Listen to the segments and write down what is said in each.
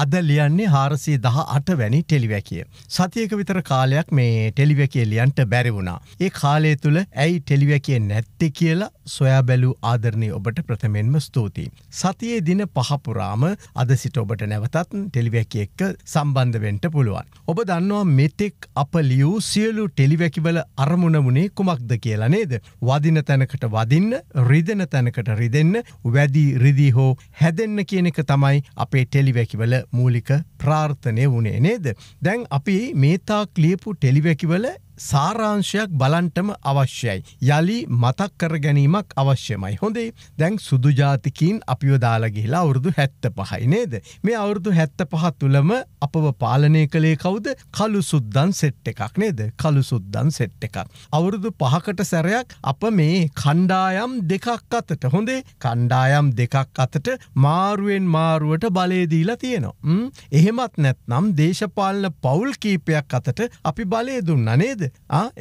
අද ලියන්නේ හාරසිය දහ අටවැනි ටෙලිවැකිය. සතියක විතර කාලයක් මේ ටෙලිවැකිය ලියන්ට බැරි වුණා. ඒ කාලය තුළ ඇයි ටෙලිවැකිය නැත්ති කියලා සොයා බැලූ ආදරණය ඔබට ප්‍රථමෙන්ම ස්තුතියි. සතියේ දින පහපුරාම අද සිට ඔබට නැවතත් ටෙලිවැකි එක්ක සම්බන්ධවෙන්ට පුළුවන්. ඔබ දන්නවා මෙතෙක් අප ලියූ සියලු ටෙලිවැකිවල අරමුණමුණේ කුමක්ද කියලා නේද. වදින තැනකට වදින්න රිදෙන තැනකට රිදෙන්න වැදී රිදිී හෝ හැදෙන්න්න කියන එක තමයි අපේ ටෙලිවැකිවල Múlica ප්‍රාර්ථනය වුණේ නේද. දැන් අපි මේතා ලියපු ටෙලිවැකිවල සාරාංශයක් බලන්ටම අවශ්‍යයි. යළි මතක් කර ගැනීමක් අවශ්‍යමයි. හොඳේ දැන් සුදුජාතිකින් අපියෝදාලගිහිලා අවුරුදු හැත්ත පහයි නේද. මේ අවුරුදු හැත්ත පහ තුළම අපව පාලනය කළේ කවුද කළු සුද්දන් සෙට් එකක් නේද කළු සුද්දන් සෙට් එකක්. අවුරුදු පහකට සැරයක් අප මේ කණ්ඩායම් දෙකක් අතට හොඳේ කණ්ඩායම් දෙකක් අතට මාරුවෙන් මාරුවට බලේදීලා තියෙනවා. එහෙම එහෙමත් නැත්නම් දේශපාලන පවුල් කීපයක් අතට අපි බලය දුන්න නේද.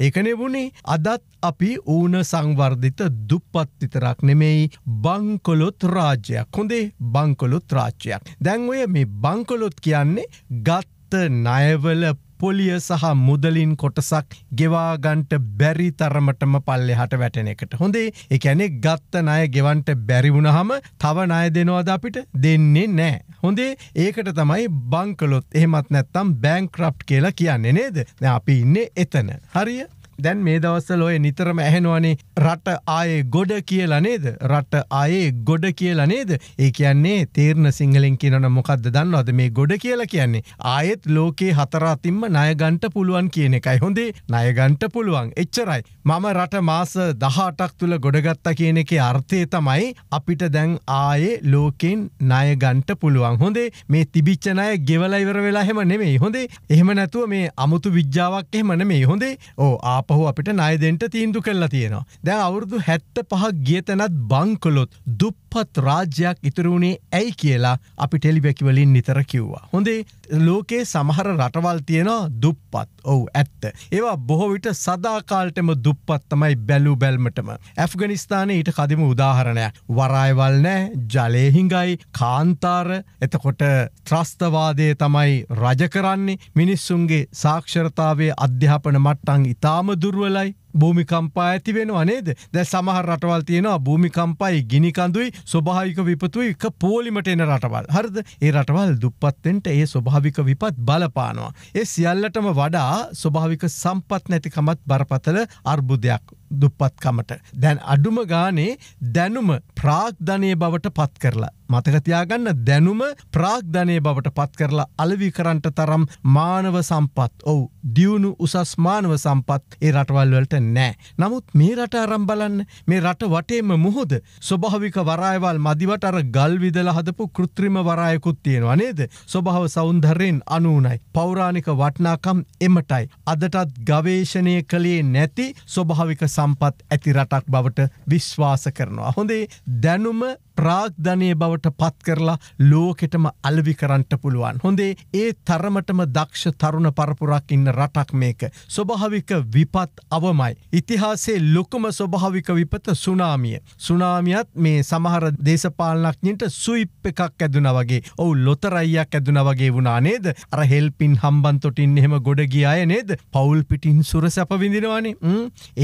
ඒකනෙබුණේ අදත් අපි ඌන සංවර්ධිත දුප්පත් විතරක් නෙමෙයි බංකොලොත් රාජ්‍යයක් හොඳේ බංකොලොත් රාජ්‍යයක්. දැන් ඔය මේ බංකොලොත් කියන්නේ ගත්ත ණයවල පොලිය සහ මුදලින් කොටසක් ගෙවාගන්ට බැරි තරමටම පල්ලෙ හට වැටෙන එකට හොඳේ එකැනෙ ගත්ත නය ගෙවන්ට බැරිවුණහම තව නය දෙනවාද අපිට දෙන්නේ නෑ. හොඳේ ඒකට තමයි බංකලොත් එහෙමත් නැත්තම් බෑංක්‍රප් කියලා කියන්නේ නේද අපි ඉන්න එතන හරිය දැන් මේ දවස්සල ඔය නිතරම ඇහෙනවනේ රට ආයේ ගොඩ කියලා නේද රට ආයේ ගොඩ කියලා නේද ඒ කියන්නේ තේරණ සිංහලෙන් කියනන මොකක්ද දන්නවද මේ ගොඩ කියලා කියන්නේ ආයෙත් ලෝකේ හතරාතින්ම ණයගන්ට පුළුවන් කියන එකයි හොඳේ ණයගන්ට පුළුවන් එච්චරයි මම රට මාස 18ක් තුල ගොඩගත්තා කියන එකේ අර්ථය තමයි අපිට දැන් ආයේ ලෝකෙන් ණයගන්ට පුළුවන් හොඳේ මේ තිබිච්ච ණය ගෙවලා ඉවර වෙලා හැම නෙමෙයි හොඳේ එහෙම නැතුව මේ අමුතු විද්‍යාවක් එහෙම නෙමෙයි හොඳේ ඕ ආප අපහු අපිට නයදෙන්ට තීන්දු කරලා තියෙනවා. දැන් අවුරුදු හැත්ත පහක් ගිය තැනත් බංකොලොත් දුප්ප දුප්පත් රාජ්‍යයක් ඉතුරුණේ ඇයි කියලා අපි ටෙලිබැකිවලින් නිතර කිව්වා. හොඳේ ලෝකයේ සමහර රටවල් තියෙනවා දුප්පත් ඔවු ඇත්ත. ඒවා බොහෝවිට සදාකාල්ටම දුප්පත්තමයි බැලූ බැල්මටම. ඇෆ්ගනිස්ථානය ඊට කදිම උදාහරණයක් වරායවල් නෑ ජලයහිංගයි කාන්තාර එතකොට ත්‍රස්තවාදය තමයි රජකරන්නේ මිනිස්සුන්ගේ සාක්ෂරතාවේ අධ්‍යාපන මට්ටන් ඉතාම දුර්ුවලයි භූමිකම්පා ඇති වෙනවා නේද දැ සමහර රටවල් තියෙනවා භූමිකම්පයි ගිනිකඳුයි ස්වභාවික විපතුයි එක පෝලිමට එන රටවල් හරද ඒ රටවල් දුප්පත්තෙන්ට ඒ ස්වභාවික විපත් බලපානවා. ඒ සියල්ලටම වඩා ස්වභාවික සම්පත් නැතිකමත් බරපතල අර්බුදයක් දුප්පත්කමට දැන් අඩුම ගානේ දැනුම ප්‍රාග්ධනය බවට පත් කරලා. මතකතියාගන්න දැනුම ප්‍රාග්ධනය බවට පත් කරලා අලවි කරන්ට තරම් මානව සම්පත් ඔවු දියුණු උසස් මානව සම්පත් ඒ රටවල්වලට නෑ. නමුත් මේ රට අරම් බලන්න මේ රට වටේම මුහොද ස්වභාවික වරායවල් මදිවට අර ගල්විදල හදපු කෘත්‍රිම වරායකුත් තියෙනවා නේද. ස්වභාව සෞන්දරයෙන් අනුනයි. පෞරාණික වටනාකම් එමටයි. අදටත් ගවේශණය කළේ නැති ස්වභාවික සම්පත් ඇති රටක් බවට විශ්වාස කරනවා. හොඳේ දැනුම ප්‍රාග්ධනය බවට පත් කරලා ලෝකෙටම අල්වි කරන්නට පුළුවන්. හොඳේ ඒ තරමටම දක්ෂ තරුණ පරපුරක් ඉන්න රටක් මේක. ස්වභාවික විපත් අවමයි. ඉතිහාසේ ලොකුම ස්වභාවික විපත සුනාමිය. සුනාමියත් මේ සමහර දේශපාලනක්ඥින්ට සුයිප් එකක් ඇදුන වගේ ඔවු ලොතරයියක් ඇදුන වගේ වුණා නේද අර හෙල්පින් හම්බන්තොටින් එහෙම ගොඩ ගිය අය නේද පවුල් පිටින් සුර සැපවිඳිනවානේ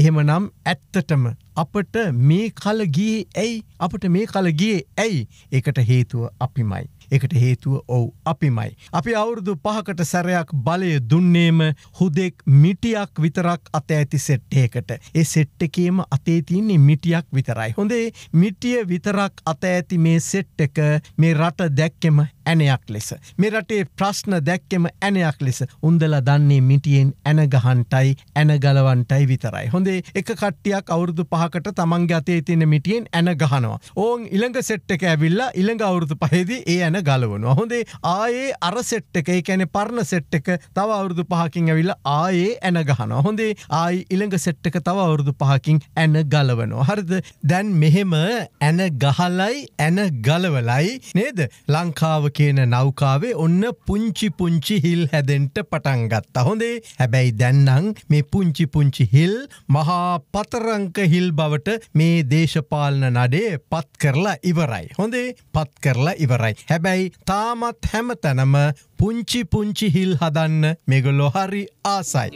එහෙම නම් ඇත්තටම අපට මේ කල ගියේ ඇයි අපට මේ කල ගියේ ඇයි ඒකට හේතුව අපිමයි එකට හේතුව ඔව් අපිමයි. අපි අවුරුදු පහකට සැරයක් බලය දුන්නේම හුදෙක් මිටියක් විතරක් අත ඇති සෙට්ටයකට. ඒ සෙට්ටකේම අතේතින්නේ මිටියක් විතරයි. හොඳේ මිටිය විතරක් අත ඇති මේ සෙට්ටක මේ රට දැක්කෙම ඇනයක් ලෙස. මෙරටේ ප්‍රශ්න දැක්කෙම ඇනයක් ලෙස උන්දල දන්නේ මිටියෙන් ඇනගහන්ටයි ඇනගලවන්ටයි විතරයි. හොඳේ එක කට්ටියක් අවුරුදු පහකට තමන් ගතේ තියෙන මිටියෙන් ඇන ගහනවා. ඕන් ඉළඟ සෙට්ටක ඇවිල්ලා ඉළඟ අවුරුදු පහේදී ඒ ඇන ගලවනවා. හොඳේ ආයේ අර සෙට්ටක ඒ කැනෙ පරණ සෙට්ටක තව අවුරුදු පහකින් ඇවිල්ල ආයේ ඇන ගහනවා. හොඳේ ආයි ඉළඟ සෙට්ටක තව අවුරුදු පහකින් ඇන ගලවනවා. හරිද දැන් මෙහෙම ඇන ගහලයි ඇන ගලවලයි නේද ලංකාව කියන නෞකාවේ ඔන්න පුංචි පුංචි හිල් හැදෙන්ට පටන්ගත් අහොඳේ හැබැයි දැන්නං මේ පුංචි පුංචි හිල් මහා පතරංක හිල් බවට මේ දේශපාලන නඩේ පත් කරලා ඉවරයි. හොඳේ පත් කරලා ඉවරයි. හැබැයි තාමත් හැම තැනම පුංචි පුංචි හිල් හදන්න මෙගොලො හරි ආසයි.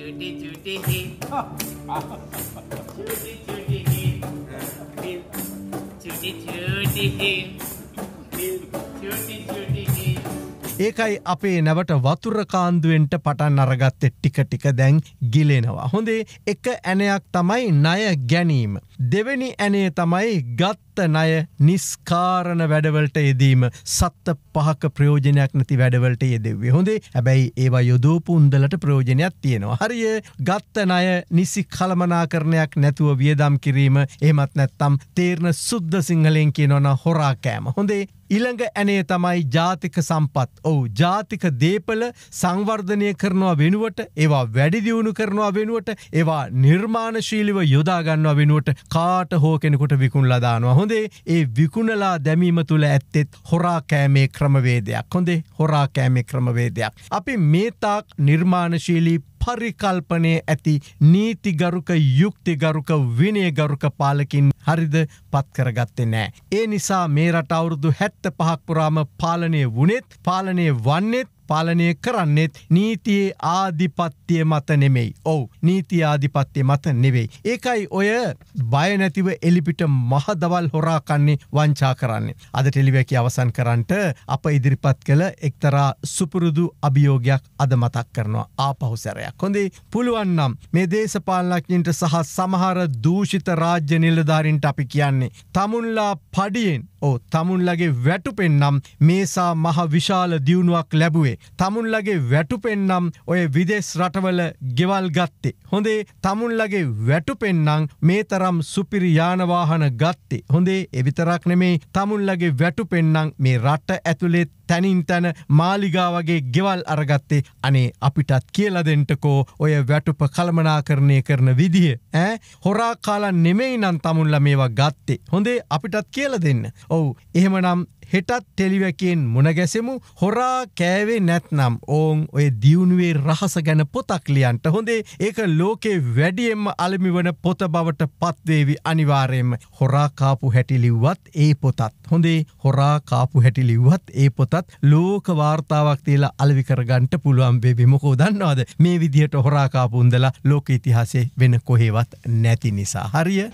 Thank you. ඒකයි අපේ නැවට වතුරකාන්දුවෙන්ට පටන් අරගත්තෙ ටික ටික දැන් ගිලෙනවා. හොඳේ එක ඇනයක් තමයි ණය ගැනීම. දෙවැනි ඇනේ තමයි ගත්ත ණය නිස්කාරණ වැඩවලට යෙදීම සත්ත පහක ප්‍රයෝජනයක් නැති වැඩවලට යෙදෙවේ හොඳේ හැබැයි ඒවා යොදූපු උන්දලට ප්‍රයෝජනයක් තියෙනවා හරිය ගත්ත ණය නිසි කළමනාකරණයක් නැතුව වියදම් කිරීම එහෙමත් නැත්තම් තේරණ සුද්ධ සිංහලෙන් කියනවන හොරා කෑම හොඳේ ඉළඟ ඇනේ තමයි ජාතික සම්පත් ඔවු ජාතික දේපල සංවර්ධනය කරනවා වෙනුවට ඒවා වැඩිදියුණු කරනවා වෙනුවට ඒවා නිර්මාණශීලිව යොදාගන්නවා වෙනුවට කාට හෝ කෙනෙකුට විකුණලා දානවා හොඳේ ඒ විකුණලා දැමීම තුළ ඇත්තෙත් හොරා කෑමේ ක්‍රමවේදයක් හොඳේ හොරා කෑමේ ක්‍රමවේදයක්. අපි මේතාක් නිර්මාණශීලී පරිකල්පනය ඇති නීතිගරුක යුක්තිගරුක විනයගරුක පාලකින් හරිද පත්කරගත්තේ නෑ. ඒ නිසා මේ රට අවුරුදු හැත්ත පහක්පුරාම පාලනය වනෙත් පාලනය වන්නෙත් පාලනය කරන්නෙත් නීතියේ ආධිපත්තිය මත නෙමෙයි. ඔවු නීති ආධිපත්තිය මත නෙවෙයි. ඒකයි ඔය බයනැතිව එලිපිට මහදවල් හොරාකන්නේ වංචා කරන්නේ. අද ටෙලිවැකි අවසන් කරන්නට අප ඉදිරිපත් කළ එක්තරා සුපුරුදු අභියෝගයක් අද මතක් කරනවා ආපහුසැරයක්. හොඳේ පුළුවන්නම් මේ දේශපාලනක්ඥින්ට සහ සමහර දූෂිත රාජ්‍ය නිලධාරින්ට අපි කියන්නේ. තමුන්ලා පඩියෙන් ඕ තමුන්ලගේ වැටුපෙන්නම් මේසා මහ විශාල දියුණුවක් ලැබුවේ. තමුන්ලගේ වැටුපෙන්නම් ඔය විදෙස් රටවල ගෙවල් ගත්තේ. හොඳේ තමුන්ලගේ වැටුපෙන්නම් මේ තරම් සුපිරි යානවාහන ගත්තේ. හොඳේ එවිතරක් නෙමේ තමුන්ලගේ වැටුපෙන්නම් මේ රට ඇතුළේ තැනින් තැන මාලිගාවගේ ගෙවල් අරගත්තේ අනේ අපිටත් කියලදෙන්ටකෝ ඔය වැටුප කළමනා කරණය කරන විදිහ. ඇ හොරා කාලා නෙමෙයි නම් තමුන්ල මේවා ගත්තේ. හොඳේ අපිටත් කියල දෙන්න. ඔවු එහෙමනම් හෙටත් ටෙලිවැකෙන් මුණගැසෙමු හොරා කෑවේ නැත්නම් ඕන් ඔය දියුණුවේ රහස ගැන පොතක් ලියන්ට හොඳේ ඒක ලෝකේ වැඩියෙන්ම අලමි වන පොත බවට පත්වේවි අනිවාරයෙන්ම හොරාකාපු හැටිලිව්වත් ඒ පොතත් හොඳේ හොරාකාපු හැටිලිව්වත් ඒ පොතත් ලෝක වාර්තාවක් තියලා අලවිකරගන්ට පුළුවන් බේබි මොකෝ දන්නවාද මේ විදිහට හොරාකාපුන්දලා ලෝක ඉතිහාසේ වෙන කොහේවත් නැති නිසා හරිය.